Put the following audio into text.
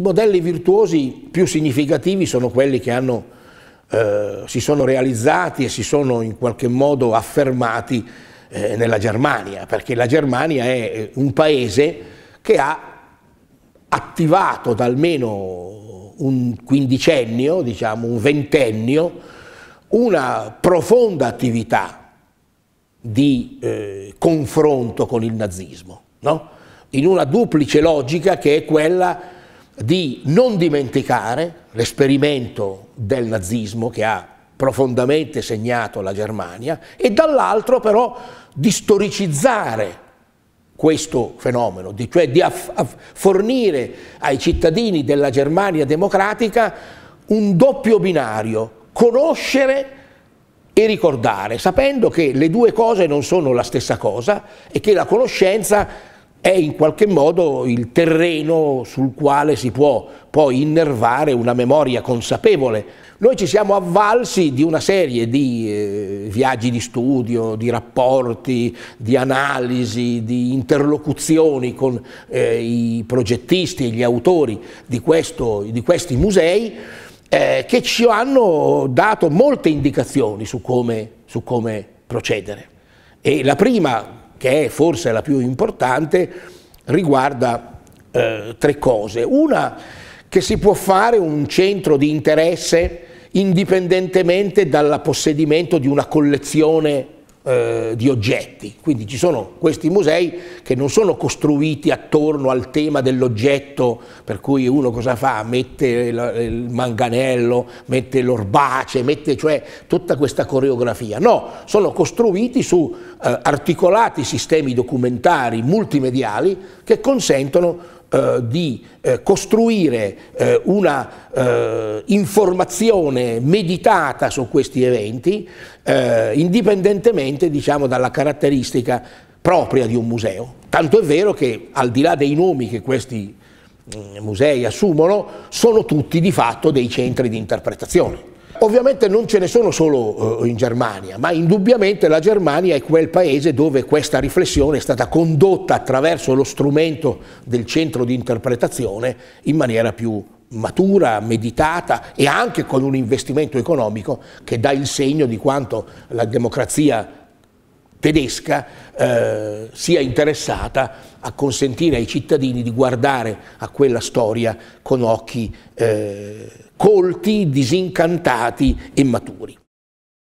I modelli virtuosi più significativi sono quelli che hanno, eh, si sono realizzati e si sono in qualche modo affermati eh, nella Germania, perché la Germania è eh, un paese che ha attivato da almeno un quindicennio, diciamo un ventennio, una profonda attività di eh, confronto con il nazismo, no? in una duplice logica che è quella di non dimenticare l'esperimento del nazismo che ha profondamente segnato la Germania e dall'altro però di storicizzare questo fenomeno, di, cioè di fornire ai cittadini della Germania democratica un doppio binario, conoscere e ricordare, sapendo che le due cose non sono la stessa cosa e che la conoscenza è in qualche modo il terreno sul quale si può poi innervare una memoria consapevole. Noi ci siamo avvalsi di una serie di eh, viaggi di studio, di rapporti, di analisi, di interlocuzioni con eh, i progettisti e gli autori di, questo, di questi musei eh, che ci hanno dato molte indicazioni su come, su come procedere. E la prima che è forse la più importante, riguarda eh, tre cose. Una, che si può fare un centro di interesse indipendentemente dal possedimento di una collezione eh, di oggetti. Quindi ci sono questi musei che non sono costruiti attorno al tema dell'oggetto, per cui uno cosa fa? Mette il, il manganello, mette l'orbace, mette cioè tutta questa coreografia. No, sono costruiti su eh, articolati sistemi documentari multimediali che consentono eh, di eh, costruire eh, una eh, informazione meditata su questi eventi, eh, indipendentemente diciamo, dalla caratteristica propria di un museo. Tanto è vero che al di là dei nomi che questi mm, musei assumono, sono tutti di fatto dei centri di interpretazione Ovviamente non ce ne sono solo eh, in Germania, ma indubbiamente la Germania è quel paese dove questa riflessione è stata condotta attraverso lo strumento del centro di interpretazione in maniera più matura, meditata e anche con un investimento economico che dà il segno di quanto la democrazia tedesca eh, sia interessata a consentire ai cittadini di guardare a quella storia con occhi eh, colti, disincantati e maturi.